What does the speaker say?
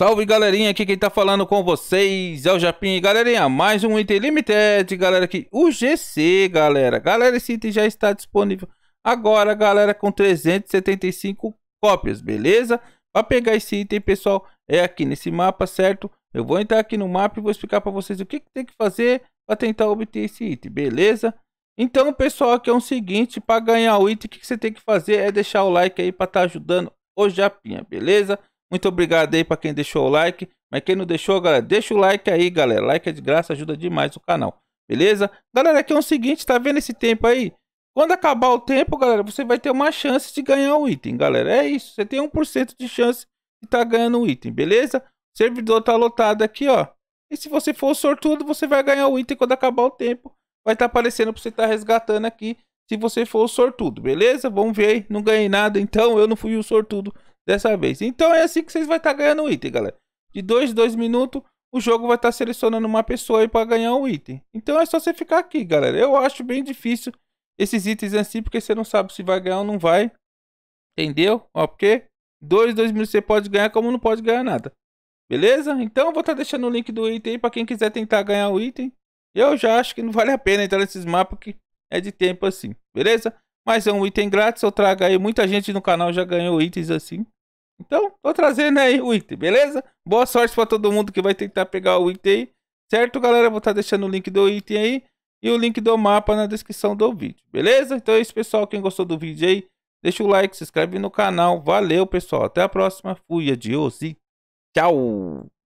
Salve galerinha, aqui quem tá falando com vocês é o Japim. Galerinha, mais um item limited, galera, aqui. O GC, galera. Galera, esse item já está disponível agora, galera, com 375 cópias, beleza? Para pegar esse item, pessoal, é aqui nesse mapa, certo? Eu vou entrar aqui no mapa e vou explicar para vocês o que, que, tem que fazer para tentar obter esse item, beleza? Então, pessoal, aqui é o seguinte, para ganhar o item, o que, que, você tem que fazer é deixar o like aí para estar tá ajudando o Japinha, beleza? Muito obrigado aí para quem deixou o like. Mas quem não deixou, galera, deixa o like aí, galera. Like é de graça, ajuda demais o canal. Beleza? Galera, aqui é o seguinte, tá vendo esse tempo aí? Quando acabar o tempo, galera, você vai ter uma chance de ganhar o item, galera. É isso, você tem 1% de chance de tá ganhando o item, beleza? O servidor tá lotado aqui, ó. E se você for sortudo, você vai ganhar o item quando acabar o tempo. Vai estar tá aparecendo para você estar tá resgatando aqui, se você for sortudo, beleza? Vamos ver aí, não ganhei nada, então eu não fui o sortudo dessa vez. Então é assim que vocês vão estar tá ganhando o item, galera. De dois dois minutos, o jogo vai estar tá selecionando uma pessoa aí para ganhar o item. Então é só você ficar aqui, galera. Eu acho bem difícil esses itens assim, porque você não sabe se vai ganhar ou não vai. Entendeu? Ó, porque dois dois minutos você pode ganhar como não pode ganhar nada. Beleza? Então eu vou estar tá deixando o link do item aí para quem quiser tentar ganhar o item. Eu já acho que não vale a pena entrar nesses mapas que é de tempo assim, beleza? Mas é um item grátis, eu trago aí. Muita gente no canal já ganhou itens assim. Então, tô trazendo aí o item, beleza? Boa sorte para todo mundo que vai tentar pegar o item aí. Certo, galera? Vou estar tá deixando o link do item aí e o link do mapa na descrição do vídeo, beleza? Então é isso, pessoal. Quem gostou do vídeo aí, deixa o like, se inscreve no canal. Valeu, pessoal. Até a próxima. Fui, adiós e tchau!